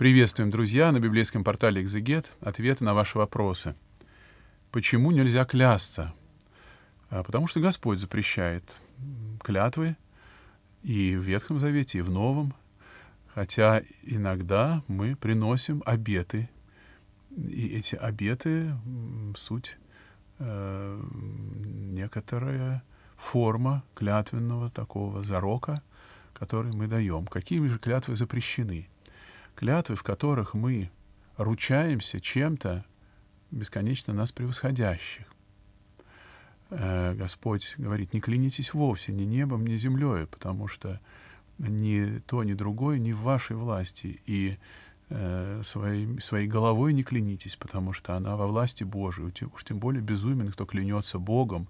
Приветствуем, друзья, на библейском портале «Экзегет» ответы на ваши вопросы. Почему нельзя клясться? А, потому что Господь запрещает клятвы и в Ветхом Завете, и в Новом. Хотя иногда мы приносим обеты, и эти обеты — суть э, некоторая форма клятвенного такого зарока, который мы даем. Какими же клятвы запрещены — клятвы, в которых мы ручаемся чем-то бесконечно нас превосходящих. Э, Господь говорит, не клянитесь вовсе ни небом, ни землей, потому что ни то, ни другое не в вашей власти. И э, своей, своей головой не клянитесь, потому что она во власти Божией. Уж тем более безумен, кто клянется Богом,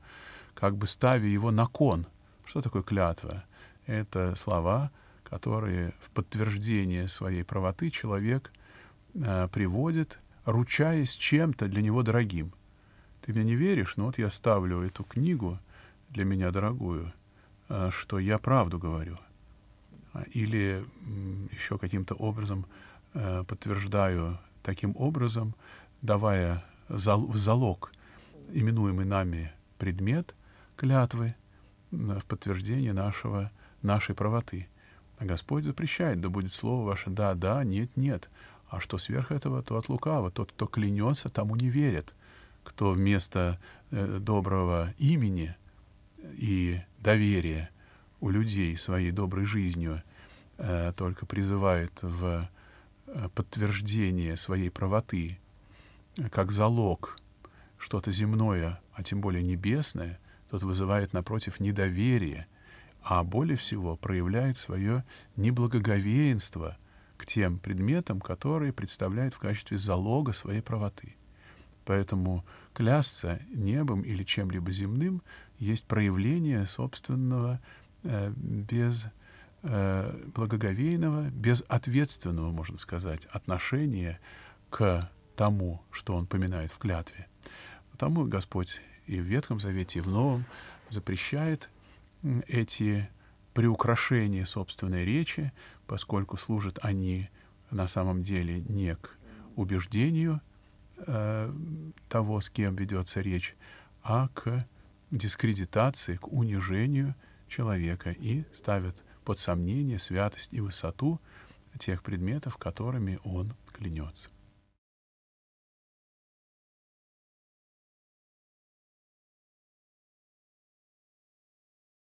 как бы ставя его на кон. Что такое клятва? Это слова, которые в подтверждение своей правоты человек э, приводит, ручаясь чем-то для него дорогим. Ты мне не веришь, но ну вот я ставлю эту книгу для меня дорогую, э, что я правду говорю. А, или м, еще каким-то образом э, подтверждаю таким образом, давая зал, в залог именуемый нами предмет клятвы э, в подтверждение нашего, нашей правоты. А Господь запрещает, да будет слово ваше «да, да, нет, нет». А что сверх этого, то от лукава. Тот, кто клянется, тому не верит. Кто вместо э, доброго имени и доверия у людей своей доброй жизнью э, только призывает в э, подтверждение своей правоты, э, как залог что-то земное, а тем более небесное, тот вызывает напротив недоверие – а более всего проявляет свое неблагоговенство к тем предметам, которые представляет в качестве залога своей правоты. Поэтому клясться небом или чем-либо земным есть проявление собственного э, без э, благоговейного, безответственного, можно сказать, отношения к тому, что он поминает в клятве. Потому Господь и в Ветхом Завете, и в Новом запрещает эти приукрашения собственной речи, поскольку служат они на самом деле не к убеждению э, того, с кем ведется речь, а к дискредитации, к унижению человека и ставят под сомнение святость и высоту тех предметов, которыми он клянется.